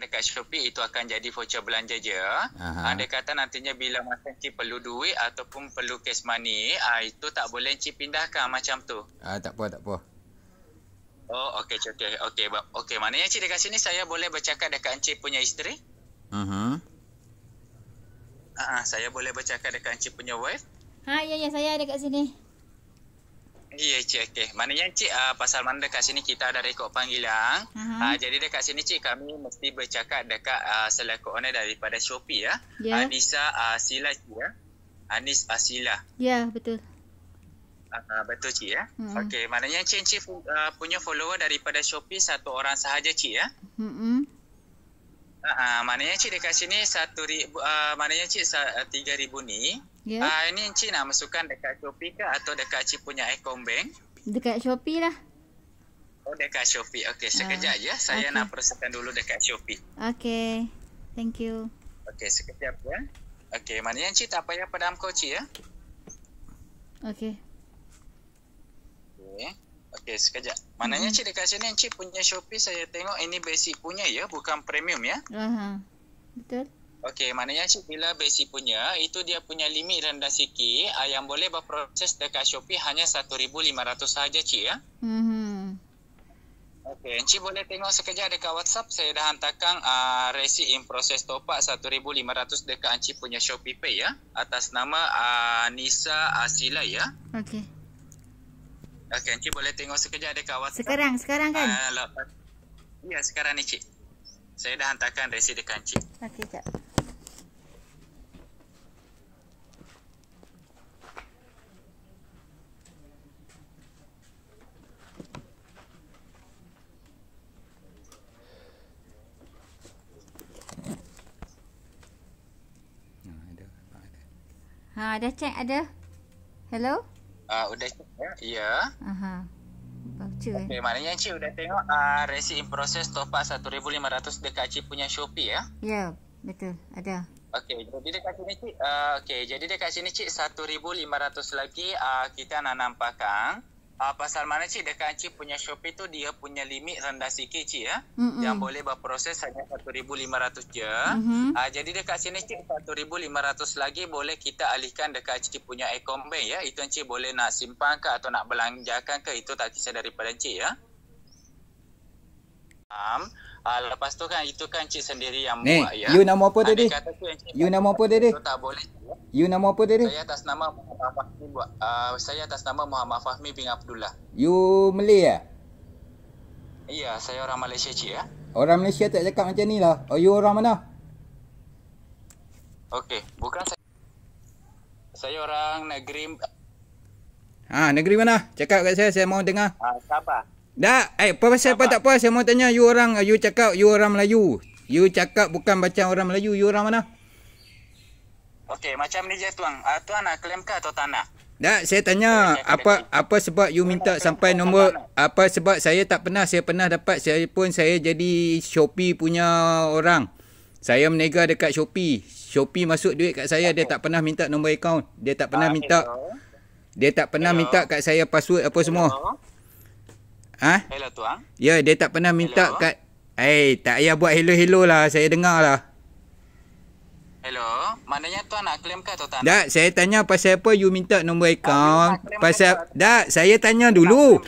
dekat Shopee itu akan jadi voucher belanja je. Ha, dia kata nantinya bila masa cik perlu duit ataupun perlu cash money, ah itu tak boleh cik pindahkan macam tu. Ah tak apa, tak apa. Oh, okey, okey. Okey, okey. Maknanya cik dekat sini saya boleh bercakap dekat cik punya isteri? Mhm. Uh-huh. Ah, saya boleh bercakap dekat cik punya wife? Ha, ya ya, saya dekat kat sini. Ya, yeah, cik. Okay. Maknanya, cik, uh, pasal mana dekat sini kita ada rekod panggilan. Uh-huh. Uh, mhm. ah, jadi, dekat sini, cik, kami mesti bercakap dekat uh, ah, selaku owner daripada Shopee, ya. Yeah. Anissa uh, Sila, cik, ya. Anis Asila. Ya, yeah, betul. Uh, betul, cik, ya. Uh-huh. Okey, maknanya, cik, cik uh, punya follower daripada Shopee satu orang sahaja, cik, ya. Hmm. Uh-huh. Uh, maknanya, cik, dekat sini satu ribu, uh, maknanya, cik, tiga ribu ni. Hmm. Yeah. Ya. Uh, ini Encik nak masukkan dekat Shopee ke atau dekat Encik punya account bank? Dekat Shopee lah. Oh, dekat Shopee. Okey, sekejap uh, je. Saya okay. nak perasakan dulu dekat Shopee. Okey, thank you. Okey, sekejap ya. Okey, maknanya Encik tak payah padam kau, Encik ya. Okey. Okey. Okey, sekejap. Maknanya hmm. Encik dekat sini Encik punya Shopee saya tengok ini basic punya ya, bukan premium ya. Aha. Uh-huh. Betul. Okey, maknanya Cik bila besi punya, itu dia punya limit rendah sikit uh, yang boleh berproses dekat Shopee hanya RM1,500 sahaja Cik ya. Mm-hmm. Okey, Cik boleh tengok sekejap dekat WhatsApp, saya dah hantarkan uh, ah, resi in process top up RM1,500 dekat Cik punya Shopee Pay ya. Atas nama uh, Nisa Asila ya. Okey. Okey, Cik boleh tengok sekejap dekat WhatsApp. Sekarang, sekarang kan? Uh, Ya, sekarang ni Cik. Saya dah hantarkan resi dekat Cik. Okey, sekejap. Ha, dah check ada. Hello? Ah, uh, udah check ya. Ya. Aha. Voucher. Eh. Okey, maknanya Cik udah tengok ah uh, receipt in process top up 1500 dekat Cik punya Shopee ya. Ya, yeah, betul. Ada. Okey, jadi dekat sini Cik, uh, okey, jadi dekat sini Cik 1500 lagi ah uh, kita nak nampakkan. Uh, pasal mana cik dekat cik punya Shopee tu dia punya limit rendah sikit cik ya. Mm-mm. Yang boleh berproses hanya 1500 je. Mm-hmm. Uh, jadi dekat sini cik 1500 lagi boleh kita alihkan dekat cik punya account bank ya. Itu cik boleh nak simpan ke atau nak belanjakan ke itu tak kisah daripada cik ya. Um, Ah uh, lepas tu kan itu kan cik sendiri yang ni, buat ya. You nama apa tadi? Adik you nama apa tadi? Tak boleh. You nama apa tadi? Saya atas nama Muhammad Fahmi buat. Ah, saya atas nama Muhammad Fahmi bin Abdullah. You Malay eh? ya? Iya, saya orang Malaysia cik ya. Orang Malaysia tak cakap macam ni lah. Oh, you orang mana? Okey, bukan saya. Saya orang negeri Ah, ha, negeri mana? Cakap kat saya, saya mau dengar. Ah, Sabah. Dah, eh, apa pasal apa tak apa? Saya mau tanya you orang, you cakap you orang Melayu. You cakap bukan baca orang Melayu, you orang mana? Okey, macam ni je tuan. Uh, tuan nak claim ke atau tanah? Tak, saya tanya apa apa sebab you minta sampai nombor apa sebab saya tak pernah saya pernah dapat saya pun saya jadi Shopee punya orang. Saya meniaga dekat Shopee. Shopee masuk duit kat saya dia tak pernah minta nombor akaun. Dia tak pernah ah, minta dia tak pernah minta kat saya password apa semua. Hello. Ha? Hello tuang. Ya, dia tak pernah minta hello. kat Eh, hey, tak payah buat hello-hello lah. Saya dengar lah. Hello. Maknanya tuan nak claim ke atau tak? Tak, saya tanya pasal apa you minta nombor akaun. Tak, pasal Tak, saya tanya dulu.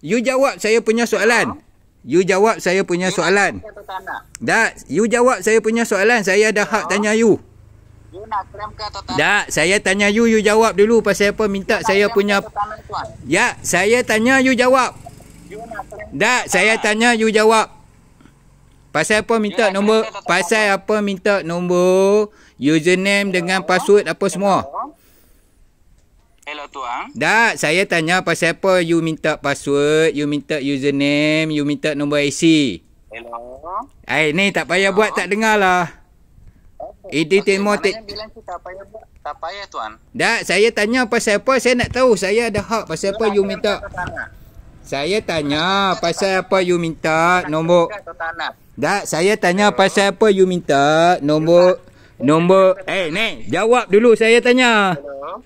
You jawab saya punya soalan. You jawab saya punya you soalan. Tak, you jawab saya punya soalan. Saya ada hak tanya you. You nak claim ke atau tak? Tak, saya tanya you. You jawab dulu pasal apa minta you saya punya... Tanah, ya, saya tanya you jawab. Tak, saya tanya you jawab. Pasal apa minta ya, nombor? Saya, pasal apa minta nombor? Username ya, dengan password apa semua? Hello tuan. Tak, saya tanya pasal apa you minta password, you minta username, you minta nombor IC. Hello. Eh, ni tak payah Hello. buat tak dengar lah. Okay. Ini okay, tema tak payah buat. Tak payah tuan. Tak, saya tanya pasal apa, saya nak tahu saya ada hak pasal apa you minta. Tanya. Saya tanya ha, pasal tak apa you minta tak nombor. Tak, saya tanya Hello. pasal apa you minta nombor. Hello. Nombor. Eh, hey, Jawab dulu saya tanya. Hello.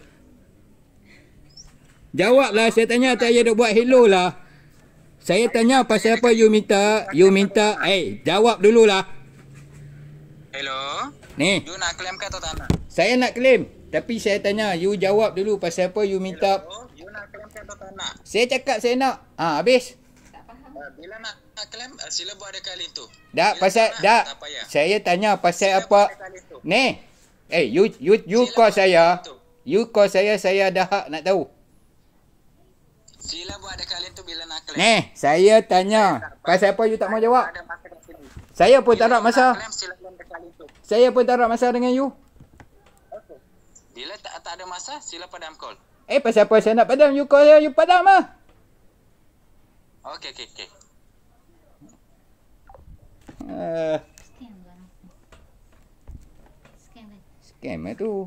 Jawablah saya tanya. Tak payah buat hello lah. Saya tanya pasal apa you minta. You minta. Eh, hey, jawab dulu lah. Hello. Ni. You nak claim ke atau tak nak? Saya nak claim. Tapi saya tanya. You jawab dulu pasal apa you minta. Hello. Saya cakap saya nak. Ha, habis. Tak faham. Ah, bila nak, nak claim, sila buat dekat link tu. Tak, pasal, tak. Saya tanya pasal sila apa. Ni. Eh, hey, you you you sila call saya. You call saya, saya ada hak nak tahu. Sila buat dekat link tu bila nak claim. Ni, saya tanya. Sila pasal apa you tak mau jawab? Saya pun tak nak masa. Saya pun tak nak masa dengan you. Bila tak, tak ada masa, sila padam call. Eh, pasal apa saya nak padam? You call dia, you padam ah. eh. lah. Okay, okay, okay. Uh. Scam lah tu.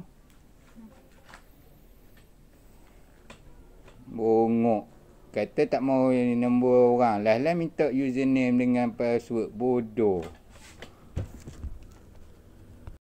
Bongok. Kata tak mau nombor orang. Lah lah minta username dengan password. Bodoh.